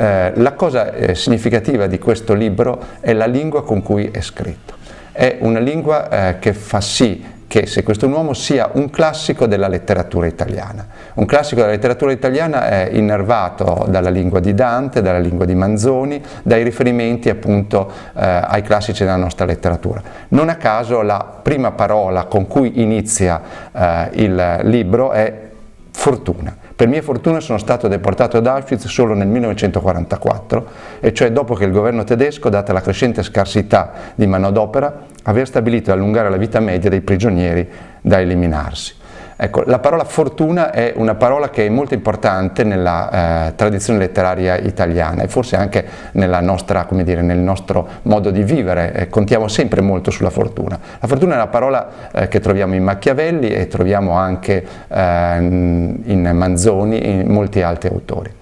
Eh, la cosa eh, significativa di questo libro è la lingua con cui è scritto. È una lingua eh, che fa sì che Se questo uomo sia un classico della letteratura italiana. Un classico della letteratura italiana è innervato dalla lingua di Dante, dalla lingua di Manzoni, dai riferimenti appunto eh, ai classici della nostra letteratura. Non a caso la prima parola con cui inizia eh, il libro è fortuna per mia fortuna sono stato deportato ad Auschwitz solo nel 1944, e cioè dopo che il governo tedesco, data la crescente scarsità di manodopera, aveva stabilito di allungare la vita media dei prigionieri da eliminarsi. Ecco, la parola fortuna è una parola che è molto importante nella eh, tradizione letteraria italiana e forse anche nostra, dire, nel nostro modo di vivere, eh, contiamo sempre molto sulla fortuna. La fortuna è una parola eh, che troviamo in Machiavelli e troviamo anche eh, in Manzoni e in molti altri autori.